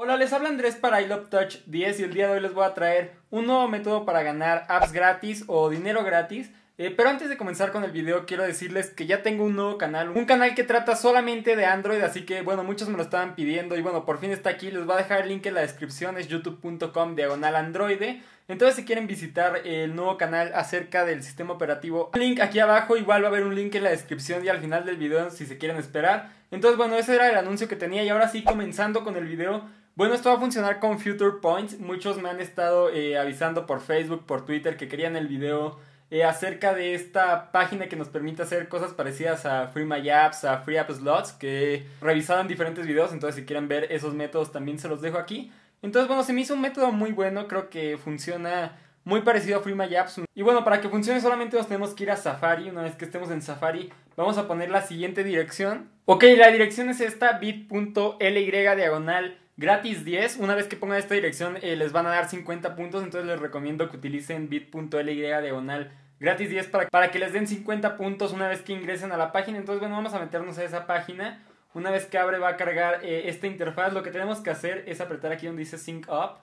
Hola, les habla Andrés para ilovetouch 10 y el día de hoy les voy a traer un nuevo método para ganar apps gratis o dinero gratis. Eh, pero antes de comenzar con el video quiero decirles que ya tengo un nuevo canal, un canal que trata solamente de Android, así que bueno, muchos me lo estaban pidiendo y bueno, por fin está aquí, les voy a dejar el link en la descripción, es youtube.com diagonal android. Entonces si quieren visitar el nuevo canal acerca del sistema operativo, link aquí abajo, igual va a haber un link en la descripción y al final del video si se quieren esperar. Entonces bueno, ese era el anuncio que tenía y ahora sí comenzando con el video. Bueno, esto va a funcionar con Future Points. Muchos me han estado eh, avisando por Facebook, por Twitter, que querían el video eh, acerca de esta página que nos permite hacer cosas parecidas a FreeMyApps, a Free Slots, que he diferentes videos. Entonces, si quieren ver esos métodos, también se los dejo aquí. Entonces, bueno, se me hizo un método muy bueno. Creo que funciona muy parecido a FreeMyApps. Y bueno, para que funcione solamente nos tenemos que ir a Safari. Una vez que estemos en Safari, vamos a poner la siguiente dirección. Ok, la dirección es esta, bit.ly diagonal Gratis 10, una vez que pongan esta dirección eh, les van a dar 50 puntos, entonces les recomiendo que utilicen bit.ly diagonal gratis 10 para, para que les den 50 puntos una vez que ingresen a la página. Entonces, bueno, vamos a meternos a esa página. Una vez que abre va a cargar eh, esta interfaz. Lo que tenemos que hacer es apretar aquí donde dice Sync Up.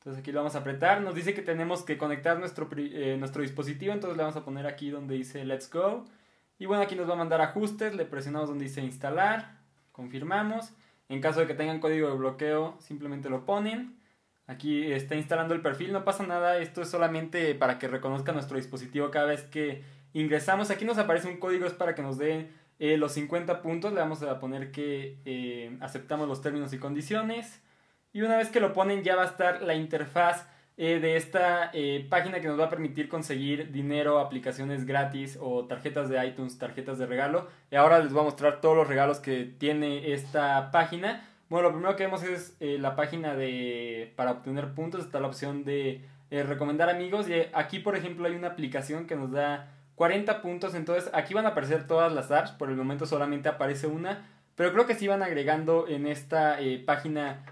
Entonces aquí lo vamos a apretar. Nos dice que tenemos que conectar nuestro, eh, nuestro dispositivo. Entonces le vamos a poner aquí donde dice Let's Go. Y bueno, aquí nos va a mandar ajustes. Le presionamos donde dice Instalar. Confirmamos. En caso de que tengan código de bloqueo, simplemente lo ponen. Aquí está instalando el perfil, no pasa nada. Esto es solamente para que reconozca nuestro dispositivo cada vez que ingresamos. Aquí nos aparece un código, es para que nos dé eh, los 50 puntos. Le vamos a poner que eh, aceptamos los términos y condiciones. Y una vez que lo ponen ya va a estar la interfaz eh, de esta eh, página que nos va a permitir conseguir dinero, aplicaciones gratis o tarjetas de iTunes, tarjetas de regalo. Y ahora les voy a mostrar todos los regalos que tiene esta página. Bueno, lo primero que vemos es eh, la página de para obtener puntos. Está la opción de recomendar amigos. Y aquí, por ejemplo, hay una aplicación que nos da 40 puntos. Entonces, aquí van a aparecer todas las apps. Por el momento solamente aparece una. Pero creo que sí van agregando en esta página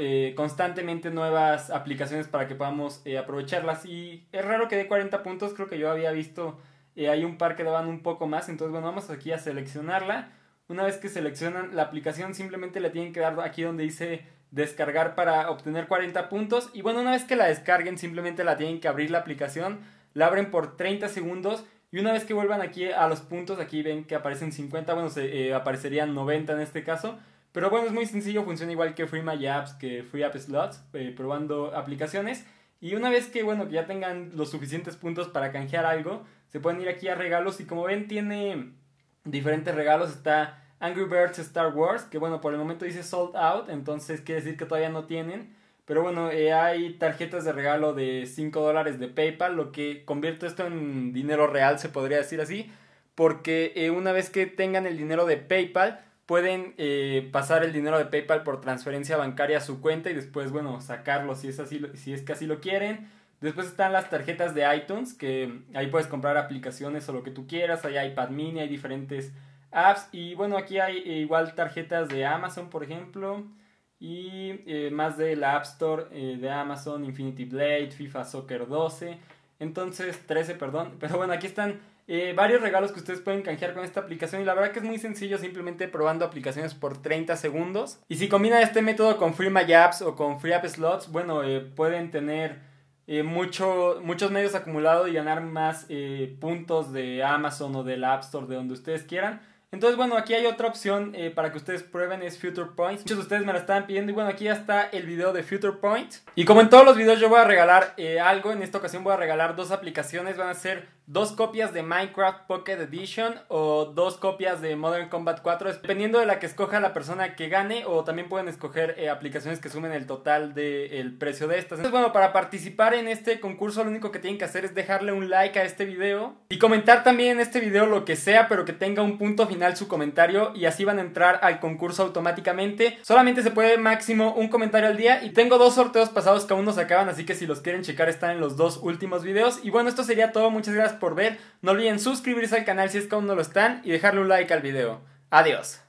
eh, constantemente nuevas aplicaciones para que podamos eh, aprovecharlas. Y es raro que dé 40 puntos, creo que yo había visto, hay eh, un par que daban un poco más, entonces bueno, vamos aquí a seleccionarla. Una vez que seleccionan la aplicación, simplemente le tienen que dar aquí donde dice descargar para obtener 40 puntos. Y bueno, una vez que la descarguen, simplemente la tienen que abrir la aplicación, la abren por 30 segundos. Y una vez que vuelvan aquí a los puntos, aquí ven que aparecen 50, bueno, aparecerían 90 en este caso pero bueno, es muy sencillo, funciona igual que Free My Apps, que Free App Slots, eh, probando aplicaciones. Y una vez que, bueno, ya tengan los suficientes puntos para canjear algo, se pueden ir aquí a regalos y como ven tiene diferentes regalos. Está Angry Birds Star Wars, que bueno, por el momento dice sold out, entonces quiere decir que todavía no tienen. Pero bueno, eh, hay tarjetas de regalo de 5 dólares de PayPal, lo que convierte esto en dinero real, se podría decir así, porque eh, una vez que tengan el dinero de PayPal, pueden eh, pasar el dinero de PayPal por transferencia bancaria a su cuenta y después, bueno, sacarlo si es, así, si es que así lo quieren. Después están las tarjetas de iTunes, que ahí puedes comprar aplicaciones o lo que tú quieras. Hay iPad mini, hay diferentes apps. Y bueno, aquí hay eh, igual tarjetas de Amazon, por ejemplo. Y eh, más de la App Store de Amazon, Infinity Blade, FIFA Soccer 12. Entonces, 13, perdón. Pero bueno, aquí están eh, varios regalos que ustedes pueden canjear con esta aplicación y la verdad que es muy sencillo simplemente probando aplicaciones por 30 segundos. Y si combina este método con Free o con Free App Slots, bueno, eh, pueden tener eh, mucho, muchos medios acumulados y ganar más puntos de Amazon o del App Store, de donde ustedes quieran. Entonces, bueno, aquí hay otra opción para que ustedes prueben, es Future Points. Muchos de ustedes me la estaban pidiendo y bueno, aquí ya está el video de Future Points. Y como en todos los videos yo voy a regalar algo, en esta ocasión voy a regalar dos aplicaciones, van a ser dos copias de Minecraft Pocket Edition o dos copias de Modern Combat 4, dependiendo de la que escoja la persona que gane o también pueden escoger eh, aplicaciones que sumen el total del precio de estas. Entonces, bueno, para participar en este concurso lo único que tienen que hacer es dejarle un like a este video y comentar también en este video lo que sea, pero que tenga un punto final su comentario y así van a entrar al concurso automáticamente. Solamente se puede máximo un comentario al día y tengo dos sorteos pasados que aún no se acaban, así que si los quieren checar están en los dos últimos videos. Y bueno, esto sería todo, muchas gracias por ver. No olviden suscribirse al canal si es que aún no lo están y dejarle un like al video. Adiós.